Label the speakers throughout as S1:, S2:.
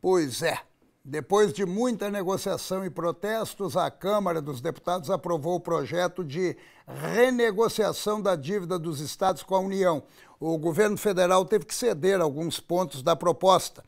S1: Pois é. Depois de muita negociação e protestos, a Câmara dos Deputados aprovou o projeto de renegociação da dívida dos estados com a União. O governo federal teve que ceder alguns pontos da proposta.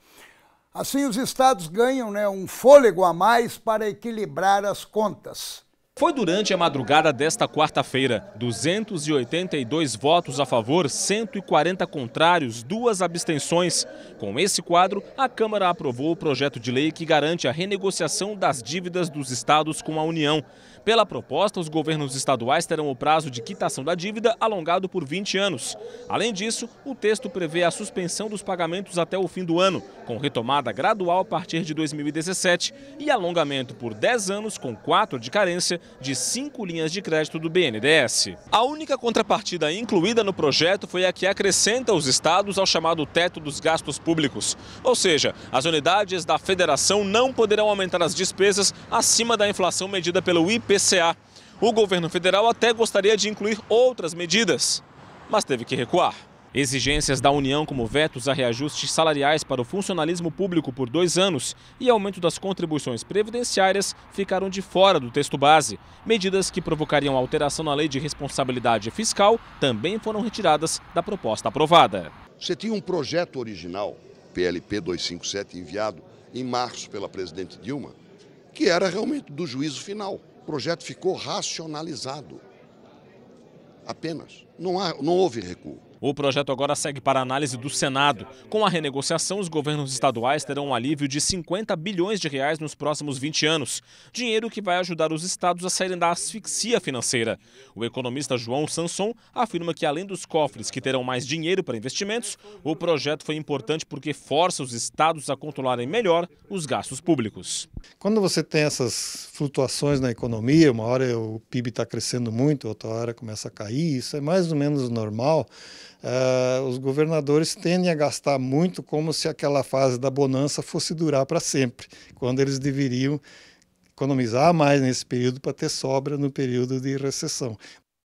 S1: Assim, os estados ganham né, um fôlego a mais para equilibrar as contas.
S2: Foi durante a madrugada desta quarta-feira. 282 votos a favor, 140 contrários, duas abstenções. Com esse quadro, a Câmara aprovou o projeto de lei que garante a renegociação das dívidas dos estados com a União. Pela proposta, os governos estaduais terão o prazo de quitação da dívida alongado por 20 anos. Além disso, o texto prevê a suspensão dos pagamentos até o fim do ano, com retomada gradual a partir de 2017 e alongamento por 10 anos com 4 de carência de cinco linhas de crédito do BNDES. A única contrapartida incluída no projeto foi a que acrescenta os estados ao chamado teto dos gastos públicos. Ou seja, as unidades da federação não poderão aumentar as despesas acima da inflação medida pelo IPCA. O governo federal até gostaria de incluir outras medidas, mas teve que recuar. Exigências da União, como vetos a reajustes salariais para o funcionalismo público por dois anos e aumento das contribuições previdenciárias, ficaram de fora do texto base. Medidas que provocariam alteração na lei de responsabilidade fiscal também foram retiradas da proposta aprovada.
S3: Você tinha um projeto original, PLP 257, enviado em março pela presidente Dilma, que era realmente do juízo final. O projeto ficou racionalizado.
S2: Apenas. Não, há, não houve recuo. O projeto agora segue para análise do Senado. Com a renegociação, os governos estaduais terão um alívio de 50 bilhões de reais nos próximos 20 anos, dinheiro que vai ajudar os estados a saírem da asfixia financeira. O economista João Sanson afirma que além dos cofres que terão mais dinheiro para investimentos, o projeto foi importante porque força os estados a controlarem melhor os gastos
S4: públicos. Quando você tem essas flutuações na economia, uma hora o PIB está crescendo muito, outra hora começa a cair, isso é mais ou menos normal. Uh, os governadores tendem a gastar muito como se aquela fase da bonança fosse durar para sempre, quando eles deveriam economizar mais nesse período para ter sobra no período de recessão.